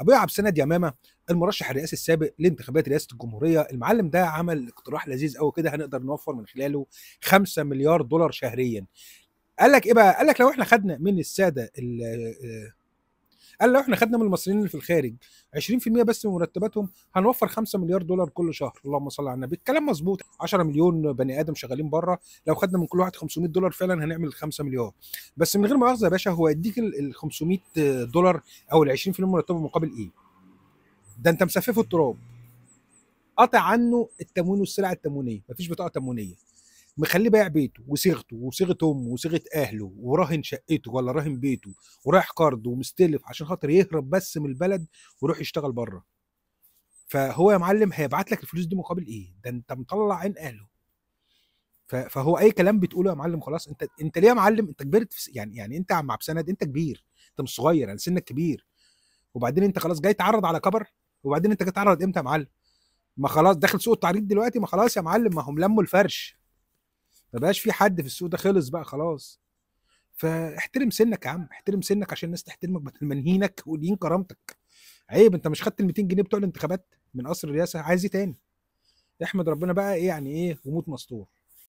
ابويا عبد السند يمامه المرشح الرئاسي السابق لانتخابات رئاسه الجمهوريه المعلم ده عمل اقتراح لذيذ قوي كده هنقدر نوفر من خلاله 5 مليار دولار شهريا قال لك ايه بقى قال لك لو احنا خدنا من الساده آه، قال لو احنا خدنا من المصريين اللي في الخارج 20% بس من مرتباتهم هنوفر 5 مليار دولار كل شهر اللهم صل على النبي الكلام مظبوط 10 مليون بني ادم شغالين بره لو خدنا من كل واحد 500 دولار فعلا هنعمل 5 مليار بس من غير مؤاخذه يا باشا هو يديك ال 500 دولار او ال 20% من مرتبه مقابل ايه؟ ده انت مسففه التراب قطع عنه التموين والسلع التموينيه مفيش بطاقه تموينيه مخليه بايع بيته وصيغته وصيغه امه وصيغه اهله وراهن شقته ولا راهن بيته ورايح قرض ومستلف عشان خاطر يهرب بس من البلد ويروح يشتغل بره فهو يا معلم هيبعت لك الفلوس دي مقابل ايه ده انت مطلع عين اهله فهو اي كلام بتقوله يا معلم خلاص انت انت ليه يا معلم انت كبرت في يعني يعني انت عم عبد سند انت كبير انت مش صغير يعني سنك كبير وبعدين انت خلاص جاي تعرض على كبر وبعدين انت جاي تعرض امتى يا معلم ما خلاص داخل سوق التعريض دلوقتي ما خلاص يا معلم ما هم لموا الفرش ما بقاش في حد في السوق ده خلص بقى خلاص فاحترم سنك يا عم احترم سنك عشان الناس تحترمك بدل ما نهينك ودين كرامتك عيب انت مش خدت ال 200 جنيه بتوع الانتخابات من قصر الرئاسه عايز ايه تاني احمد ربنا بقى ايه يعني ايه وموت مستور